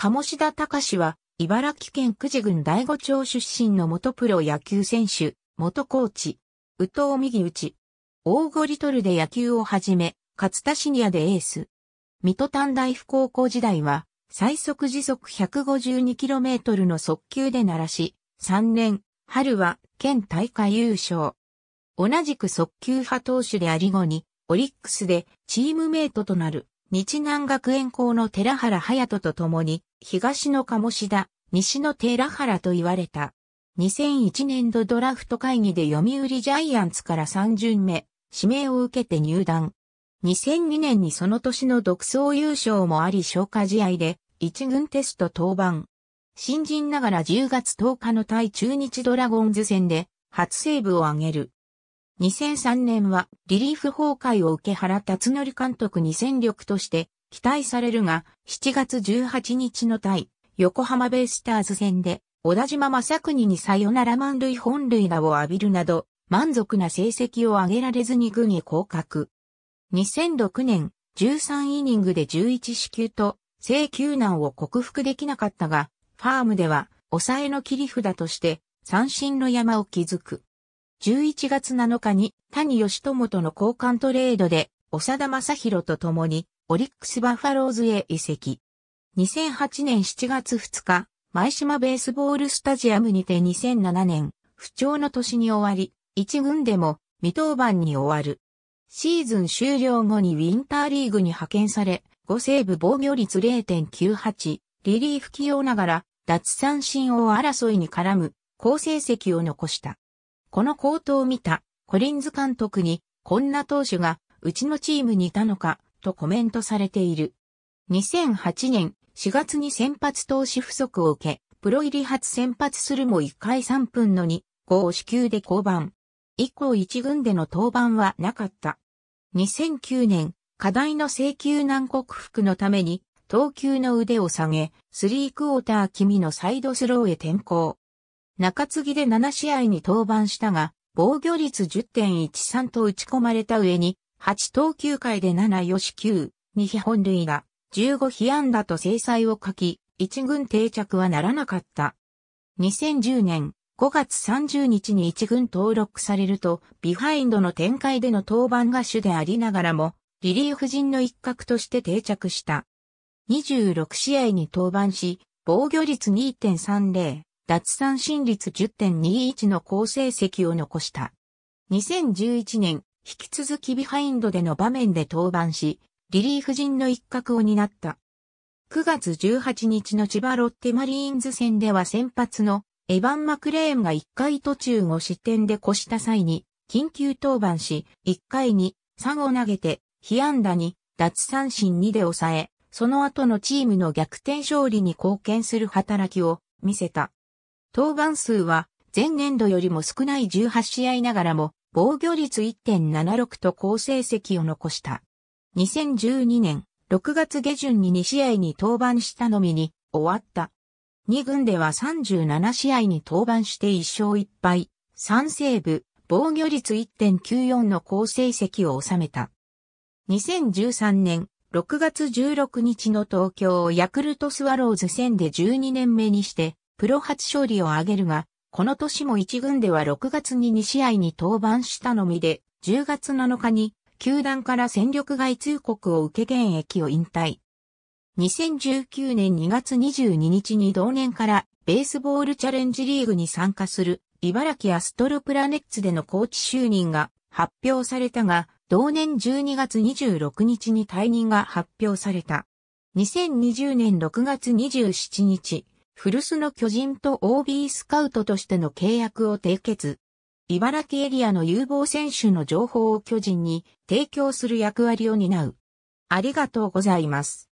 鴨志田隆は、茨城県久慈郡第五町出身の元プロ野球選手、元コーチ、宇藤右内、大五リトルで野球をはじめ、勝田シニアでエース。水戸短大附高校時代は、最速時速 152km の速球で鳴らし、3年、春は、県大会優勝。同じく速球派投手であり後に、オリックスでチームメイトとなる日南学園校の寺原隼人と共に、東の鴨志田、西の寺原と言われた。2001年度ドラフト会議で読売ジャイアンツから3巡目、指名を受けて入団。2002年にその年の独走優勝もあり消化試合で一軍テスト登板。新人ながら10月10日の対中日ドラゴンズ戦で初セーブを挙げる。2003年はリリーフ崩壊を受け原辰則監督に戦力として期待されるが、7月18日の対横浜ベイスターズ戦で小田島正国にサヨナラ満塁本塁打を浴びるなど、満足な成績を上げられずに軍に降格。2006年、13イニングで11死球と、制球難を克服できなかったが、ファームでは、抑えの切り札として、三振の山を築く。11月7日に谷義友との交換トレードで、長田正宏と共に、オリックスバファローズへ移籍。2008年7月2日、前島ベースボールスタジアムにて2007年、不調の年に終わり、一軍でも未登板に終わる。シーズン終了後にウィンターリーグに派遣され、5セーブ防御率0.98、リリーフ起用ながら、脱三振を争いに絡む好成績を残した。この好投を見た、コリンズ監督に、こんな投手が、うちのチームにいたのか、とコメントされている。2008年4月に先発投手不足を受け、プロ入り初先発するも1回3分の2、5を支給で降板。以降1軍での登板はなかった。2009年、課題の請求難克服のために、投球の腕を下げ、スリークォーター君のサイドスローへ転向。中継ぎで7試合に登板したが、防御率10.13と打ち込まれた上に、8投球回で7よし9、2被本塁打、15被安打と制裁を書き、一軍定着はならなかった。2010年5月30日に一軍登録されると、ビハインドの展開での登板が主でありながらも、リリーフ陣の一角として定着した。26試合に登板し、防御率2.30、奪三振率10.21の好成績を残した。2011年、引き続きビハインドでの場面で登板し、リリーフ陣の一角を担った。9月18日の千葉ロッテマリーンズ戦では先発のエヴァン・マクレーンが1回途中5失点で越した際に、緊急登板し、1回に3を投げて、被安打に脱三振2で抑え、その後のチームの逆転勝利に貢献する働きを見せた。登板数は前年度よりも少ない18試合ながらも防御率1.76と好成績を残した。2012年6月下旬に2試合に登板したのみに終わった。2軍では37試合に登板して1勝1敗、3セーブ、防御率1.94の好成績を収めた。2013年6月16日の東京ヤクルトスワローズ戦で12年目にしてプロ初勝利を挙げるが、この年も1軍では6月に2試合に登板したのみで、10月7日に球団から戦力外通告を受け現役を引退。2019年2月22日に同年からベースボールチャレンジリーグに参加する茨城アストロプラネッツでのコーチ就任が発表されたが、同年12月26日に退任が発表された。2020年6月27日、古巣の巨人と OB スカウトとしての契約を締結。茨城エリアの有望選手の情報を巨人に提供する役割を担う。ありがとうございます。